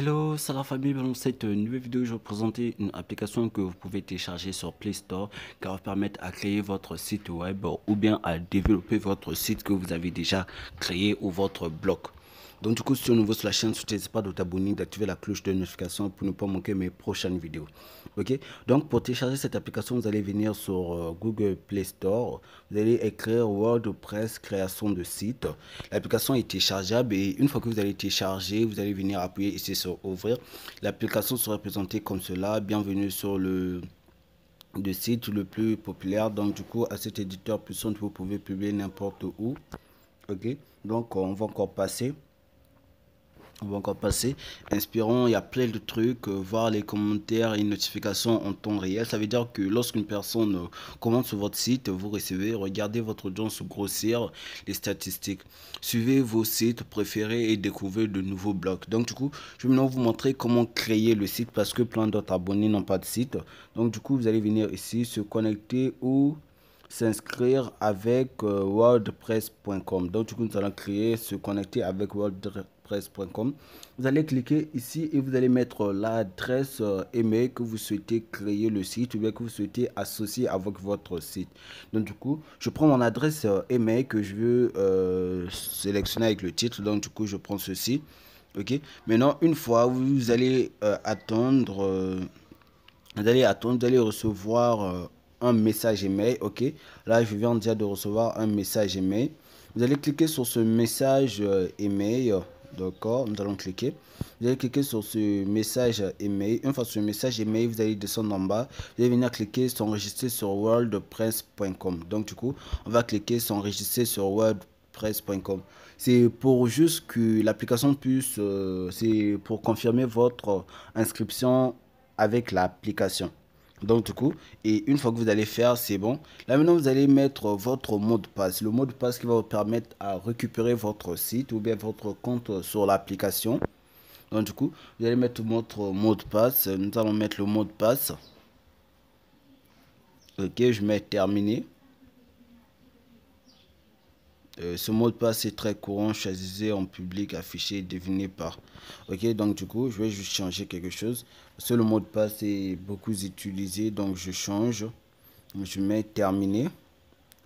Hello, c'est la famille. Dans cette euh, nouvelle vidéo, je vais vous présenter une application que vous pouvez télécharger sur Play Store qui va vous permettre à créer votre site web ou bien à développer votre site que vous avez déjà créé ou votre blog. Donc du coup, si tu es nouveau sur la chaîne, n'hésitez pas de t'abonner, d'activer la cloche de notification pour ne pas manquer mes prochaines vidéos. Ok Donc pour télécharger cette application, vous allez venir sur euh, Google Play Store. Vous allez écrire WordPress création de site. L'application est téléchargeable et une fois que vous allez télécharger, vous allez venir appuyer ici sur ouvrir. L'application sera présentée comme cela. Bienvenue sur le site le plus populaire. Donc, du coup, à cet éditeur puissant, vous pouvez publier n'importe où. Ok, donc on va encore passer on va encore passer. Inspirant, il y a plein de trucs, euh, voir les commentaires et notifications en temps réel. Ça veut dire que lorsqu'une personne euh, commence sur votre site, vous recevez, regardez votre audience grossir, les statistiques. Suivez vos sites préférés et découvrez de nouveaux blocs Donc du coup, je vais maintenant vous montrer comment créer le site parce que plein d'autres abonnés n'ont pas de site. Donc du coup, vous allez venir ici, se connecter ou s'inscrire avec euh, wordpress.com. Donc, du coup, nous allons créer, se connecter avec wordpress.com. Vous allez cliquer ici et vous allez mettre l'adresse euh, email que vous souhaitez créer le site ou bien que vous souhaitez associer avec votre site. Donc, du coup, je prends mon adresse euh, email que je veux sélectionner avec le titre. Donc, du coup, je prends ceci. OK. Maintenant, une fois, vous allez attendre vous allez attendre, vous allez recevoir un message email. Ok, là je viens déjà de recevoir un message email. Vous allez cliquer sur ce message euh, email. D'accord, nous allons cliquer. Vous allez cliquer sur ce message euh, email. Une fois ce message email, vous allez descendre en bas. Vous allez venir cliquer s'enregistrer sur wordpress.com Donc, du coup, on va cliquer s'enregistrer sur wordpress.com. C'est pour juste que l'application puisse. Euh, c'est pour confirmer votre inscription avec l'application. Donc du coup, et une fois que vous allez faire, c'est bon. Là maintenant, vous allez mettre votre mot de passe. Le mot de passe qui va vous permettre à récupérer votre site ou bien votre compte sur l'application. Donc du coup, vous allez mettre votre mot de passe. Nous allons mettre le mot de passe. Ok, je mets terminé. Euh, ce mot de passe est très courant, choisissez en public, affiché, deviné par. Ok, donc du coup, je vais juste changer quelque chose. Parce que le mot de passe est beaucoup utilisé, donc je change. Je mets terminé.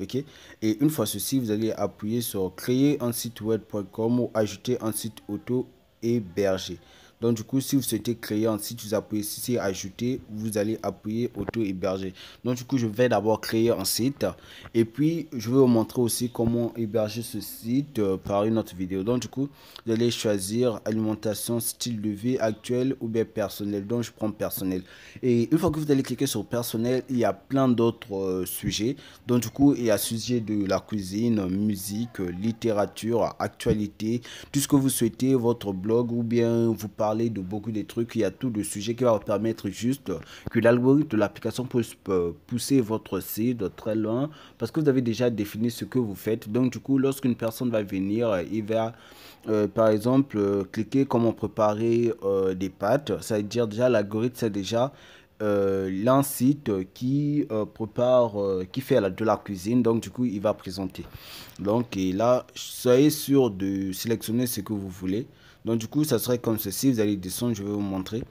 Ok, et une fois ceci, vous allez appuyer sur créer un site web.com ou ajouter un site auto hébergé. Donc du coup, si vous souhaitez créer, un site vous appuyez ici ajouter, vous allez appuyer auto-héberger. Donc du coup, je vais d'abord créer un site et puis je vais vous montrer aussi comment héberger ce site euh, par une autre vidéo. Donc du coup, vous allez choisir alimentation, style de vie actuel ou bien personnel. Donc je prends personnel. Et une fois que vous allez cliquer sur personnel, il y a plein d'autres euh, sujets. Donc du coup, il y a sujet de la cuisine, musique, littérature, actualité, tout ce que vous souhaitez, votre blog ou bien vous parlez de beaucoup de trucs, il y a tout le sujet qui va vous permettre juste que l'algorithme de l'application puisse euh, pousser votre site très loin parce que vous avez déjà défini ce que vous faites. Donc du coup, lorsqu'une personne va venir, euh, il va euh, par exemple cliquer comment préparer des pâtes, ça veut dire déjà l'algorithme c'est déjà l'un site qui prépare, qui fait la, de la cuisine. Donc, du coup, il va présenter. Donc, et là, soyez sûr de sélectionner ce que vous voulez. Donc du coup, ça serait comme ceci. Vous allez descendre, je vais vous montrer.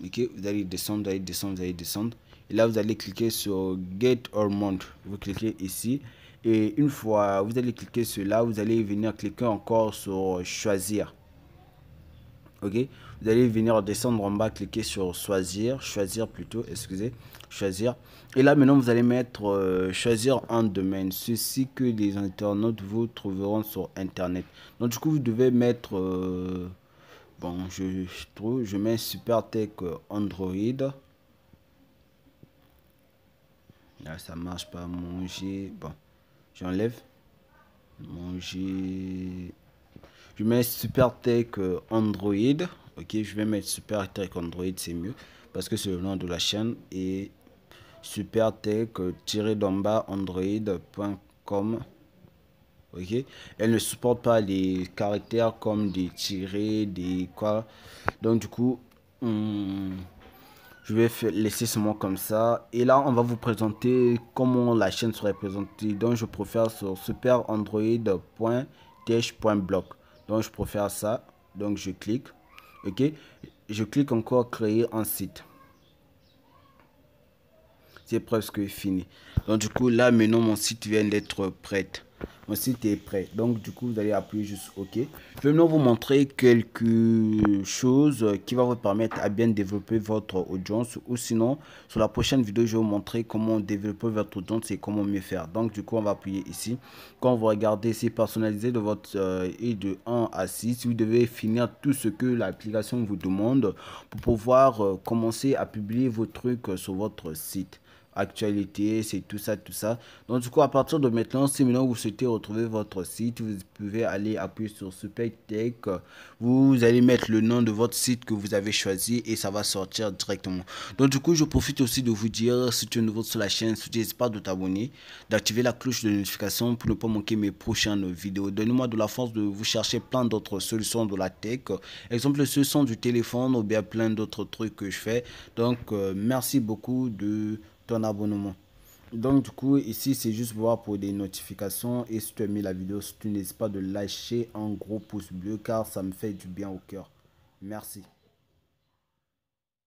vous allez descendre, vous allez descendre, vous allez descendre. Et là, vous allez cliquer sur Get or Mount. Vous cliquez ici. Et une fois, vous allez cliquer sur là, vous allez venir cliquer encore sur Choisir. Vous allez venir descendre en bas, cliquer sur choisir, choisir plutôt, excusez, choisir. Et là maintenant vous allez mettre euh, choisir un domaine, ceci que les internautes vous trouveront sur internet. Donc du coup vous devez mettre, euh, bon je, trouve, je mets super tech euh, Android. Là ça marche pas, manger, bon j'enlève. Manger je mets SuperTech euh, Android. Ok, je vais mettre SuperTech Android, c'est mieux parce que c'est le nom de la chaîne et supertech euh, Android.com. Ok, elle ne supporte pas les caractères comme des tirés, des quoi. Donc, du coup, hum, je vais laisser ce mot comme ça. Et là, on va vous présenter comment la chaîne serait présentée. Donc, je préfère sur superandroid.th.blog. Donc je préfère ça. Donc je clique. Ok. Je clique encore créer un site. C'est presque fini. Donc du coup là maintenant mon site vient d'être prêt site est prêt. Donc, du coup, vous allez appuyer juste OK. Je vais maintenant vous montrer quelque chose qui va vous permettre à bien développer votre audience. Ou sinon, sur la prochaine vidéo, je vais vous montrer comment développer votre audience et comment mieux faire. Donc, du coup, on va appuyer ici. Quand vous regardez c'est personnaliser de votre euh, et de 1 à 6, vous devez finir tout ce que l'application vous demande pour pouvoir euh, commencer à publier vos trucs euh, sur votre site actualité, c'est tout ça, tout ça. Donc du coup, à partir de maintenant, si maintenant vous souhaitez retrouver votre site, vous pouvez aller appuyer sur tech Vous allez mettre le nom de votre site que vous avez choisi et ça va sortir directement. Donc du coup, je profite aussi de vous dire, si tu es nouveau sur la chaîne, n'hésite pas de t'abonner, d'activer la cloche de notification pour ne pas manquer mes prochaines vidéos. Donnez-moi de la force de vous chercher plein d'autres solutions de la tech. Exemple, ce sont du téléphone ou bien plein d'autres trucs que je fais. Donc, euh, merci beaucoup de ton abonnement. Donc du coup, ici, c'est juste voir pour des notifications. Et si tu as la vidéo, si tu n'hésites pas de lâcher un gros pouce bleu car ça me fait du bien au cœur. Merci.